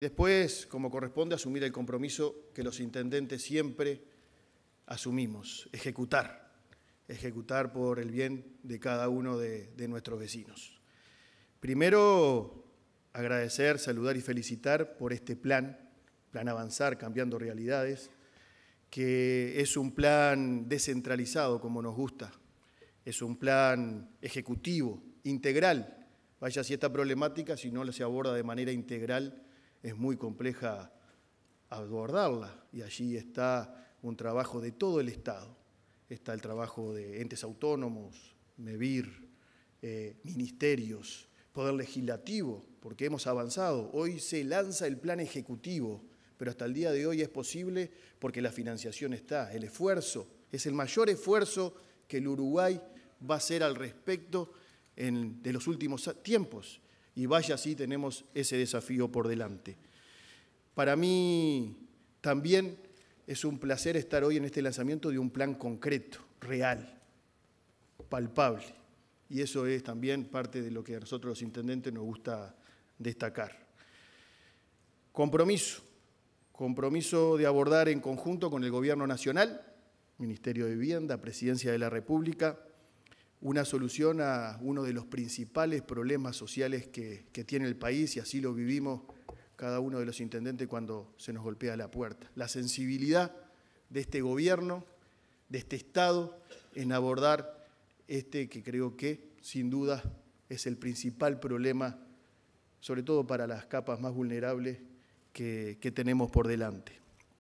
Después, como corresponde, asumir el compromiso que los intendentes siempre asumimos, ejecutar, ejecutar por el bien de cada uno de, nuestros vecinos. Primero, agradecer, saludar y felicitar por este plan, plan Avanzar, Cambiando Realidades, que es un plan descentralizado, como nos gusta, es un plan ejecutivo, integral. Vaya si esta problemática, si no la se aborda de manera integral, es muy compleja abordarla y allí está un trabajo de todo el Estado. Está el trabajo de entes autónomos, MEBIR, eh, ministerios, poder legislativo, porque hemos avanzado. Hoy se lanza el plan ejecutivo, pero hasta el día de hoy es posible porque la financiación está, el esfuerzo, es el mayor esfuerzo que el Uruguay va a hacer al respecto de los últimos tiempos y vaya si tenemos ese desafío por delante. Para mí también es un placer estar hoy en este lanzamiento de un plan concreto, real, palpable. Y eso es también parte de lo que a nosotros los intendentes nos gusta destacar. Compromiso. Compromiso de abordar en conjunto con el Gobierno Nacional, Ministerio de Vivienda, Presidencia de la República, una solución a uno de los principales problemas sociales que, tiene el país y así lo vivimos cada uno de los intendentes cuando se nos golpea la puerta. La sensibilidad de este gobierno, de este Estado, en abordar este que creo que sin duda es el principal problema, sobre todo para las capas más vulnerables que tenemos por delante.